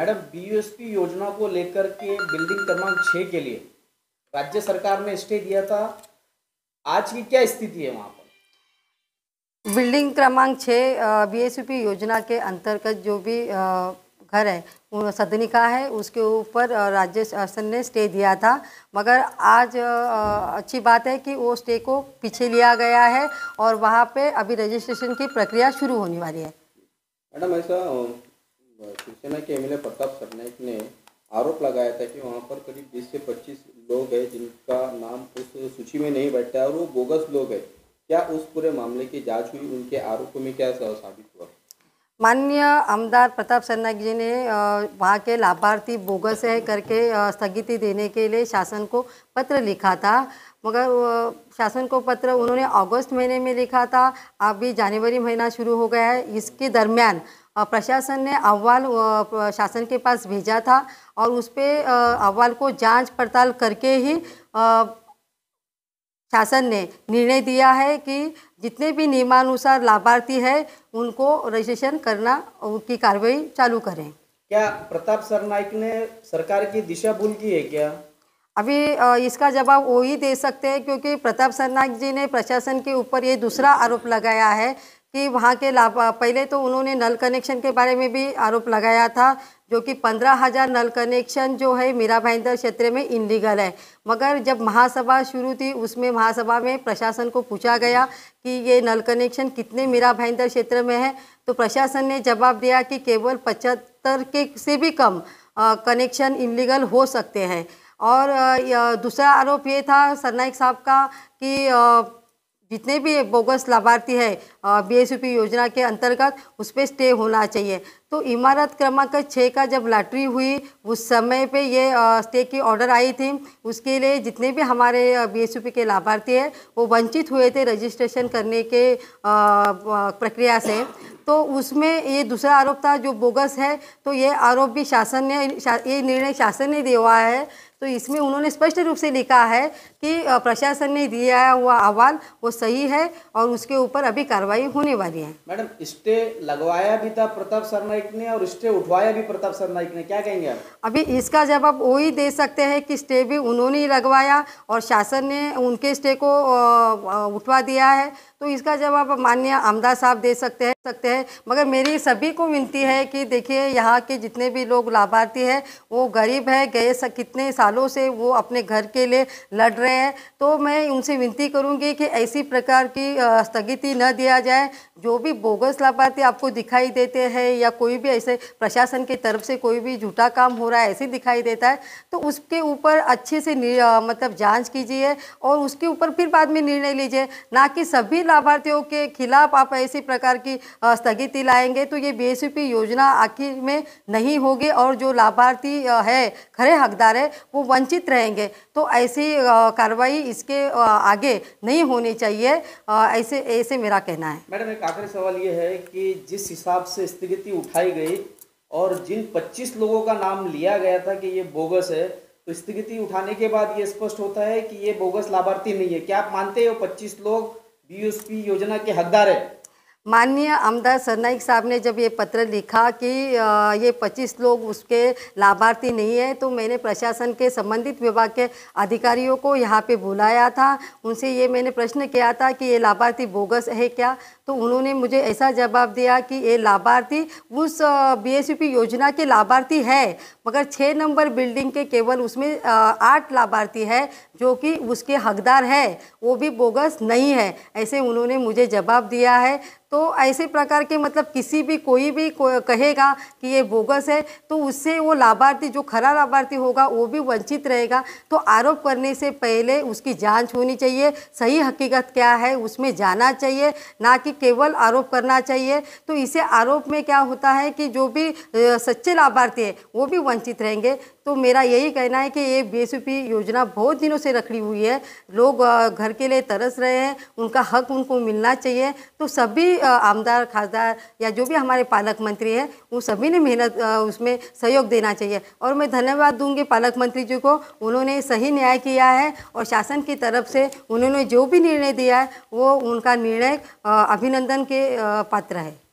madam B योजना को लेकर के बिल्डिंग क्रमांक छः के लिए राज्य सरकार ने स्टे दिया था आज की क्या स्थिति है वहाँ पर बिल्डिंग क्रमांक छः बी योजना के अंतर्गत जो भी घर है सदनिका है उसके ऊपर राज्य शासन ने स्टे दिया था मगर आज अच्छी बात है कि वो स्टे को पीछे लिया गया है और वहाँ पे अभी रजिस्ट्रेशन की प्रक्रिया शुरू होने वाली है मैडम ऐसा शिवसेना के एम प्रताप सरनाइक ने आरोप लगाया था कि वहाँ पर करीब बीस से पच्चीस लोग हैं जिनका नाम उस सूची में नहीं बैठता है और वो बोगस लोग हैं क्या उस पूरे मामले की जांच हुई उनके आरोपों में क्या साबित हुआ माननीय आमदार प्रताप सरनाइक जी ने वहाँ के लाभार्थी बोगस है करके स्थगिति देने के लिए शासन को पत्र लिखा था मगर शासन को पत्र उन्होंने अगस्त महीने में लिखा था अभी जनवरी महीना शुरू हो गया है इसके दरमियान प्रशासन ने अव्वाल शासन के पास भेजा था और उस पर अव्वाल को जांच पड़ताल करके ही शासन ने निर्णय दिया है कि जितने भी नियमानुसार लाभार्थी है उनको रजिस्ट्रेशन करना उनकी कार्रवाई चालू करें क्या प्रताप सरनाइक ने सरकार की दिशा भूल की है क्या अभी इसका जवाब वो ही दे सकते हैं क्योंकि प्रताप सरनाइक जी ने प्रशासन के ऊपर ये दूसरा आरोप लगाया है कि वहाँ के लाभ पहले तो उन्होंने नल कनेक्शन के बारे में भी आरोप लगाया था जो कि पंद्रह हज़ार नल कनेक्शन जो है मीरा भाईंदर क्षेत्र में इनलीगल है मगर जब महासभा शुरू थी उसमें महासभा में प्रशासन को पूछा गया कि ये नल कनेक्शन कितने मीरा भाईंदर क्षेत्र में है तो प्रशासन ने जवाब दिया कि केवल पचहत्तर के से भी कम कनेक्शन इनलीगल हो सकते हैं और दूसरा आरोप ये था सरनाइक साहब का कि जितने भी बोगस लाभार्थी है बीएसयूपी योजना के अंतर्गत उस पर स्टे होना चाहिए तो इमारत क्रमांक छः का जब लॉटरी हुई उस समय पे ये स्टे की ऑर्डर आई थी उसके लिए जितने भी हमारे बीएसयूपी के लाभार्थी है वो वंचित हुए थे रजिस्ट्रेशन करने के प्रक्रिया से तो उसमें ये दूसरा आरोप था जो बोगस है तो ये आरोप भी शासन ने शा, ये निर्णय शासन ने दिया है तो इसमें उन्होंने स्पष्ट रूप से लिखा है कि प्रशासन ने दिया हुआ अहवाल वो सही है और उसके ऊपर अभी कार्रवाई होने वाली है मैडम स्टे लगवाया भी था प्रताप सरनाइक ने और स्टे उठवाया भी प्रताप सरनाइक ने क्या कहेंगे आप अभी इसका जवाब वही दे सकते हैं कि स्टे भी उन्होंने ही लगवाया और शासन ने उनके स्टे को उठवा दिया है तो इसका जवाब मान्य आमदा साहब दे सकते हैं सकते हैं मगर मेरी सभी को विनती है कि देखिए यहाँ के जितने भी लोग लाभार्थी हैं वो गरीब है गए सा, कितने सालों से वो अपने घर के लिए लड़ रहे हैं तो मैं उनसे विनती करूँगी कि ऐसी प्रकार की स्थगिति न दिया जाए जो भी बोगस लाभार्थी आपको दिखाई देते हैं या कोई भी ऐसे प्रशासन की तरफ से कोई भी झूठा काम हो रहा है ऐसे दिखाई देता है तो उसके ऊपर अच्छे से मतलब जाँच कीजिए और उसके ऊपर फिर बाद में निर्णय लीजिए ना कि सभी लाभार्थियों के खिलाफ आप ऐसी प्रकार की स्थगिति लाएंगे तो ये बी योजना आखिर में नहीं होगी और जो लाभार्थी है खरे हकदार है वो वंचित रहेंगे तो ऐसी कार्रवाई इसके आगे नहीं होनी चाहिए ऐसे ऐसे मेरा कहना है मैडम एक आखिरी सवाल ये है कि जिस हिसाब से स्थगिति उठाई गई और जिन 25 लोगों का नाम लिया गया था कि ये बोगस है तो स्थगिति उठाने के बाद ये स्पष्ट होता है कि ये बोगस लाभार्थी नहीं है क्या आप मानते हो 25 लोग बी योजना के हकदार है माननीय आमदार सरनाइक साहब ने जब ये पत्र लिखा कि ये 25 लोग उसके लाभार्थी नहीं है तो मैंने प्रशासन के संबंधित विभाग के अधिकारियों को यहाँ पे बुलाया था उनसे ये मैंने प्रश्न किया था कि ये लाभार्थी बोगस है क्या तो उन्होंने मुझे ऐसा जवाब दिया कि ये लाभार्थी उस बीएसयूपी योजना के लाभार्थी है मगर छः नंबर बिल्डिंग के केवल उसमें आठ लाभार्थी है जो कि उसके हकदार है वो भी बोगस नहीं है ऐसे उन्होंने मुझे जवाब दिया है तो ऐसे प्रकार के मतलब किसी भी कोई भी को, कहेगा कि ये बोगस है तो उससे वो लाभार्थी जो खरा लाभार्थी होगा वो भी वंचित रहेगा तो आरोप करने से पहले उसकी जांच होनी चाहिए सही हकीकत क्या है उसमें जाना चाहिए ना कि केवल आरोप करना चाहिए तो इसे आरोप में क्या होता है कि जो भी सच्चे लाभार्थी हैं वो भी वंचित रहेंगे तो मेरा यही कहना है कि ये बी योजना बहुत दिनों से रखड़ी हुई है लोग घर के लिए तरस रहे हैं उनका हक उनको मिलना चाहिए तो सभी आमदार खासदार या जो भी हमारे पालक मंत्री हैं उन सभी ने मेहनत उसमें सहयोग देना चाहिए और मैं धन्यवाद दूंगी पालक मंत्री जी को उन्होंने सही न्याय किया है और शासन की तरफ से उन्होंने जो भी निर्णय दिया है वो उनका निर्णय अभी अभिनंदन के पात्र है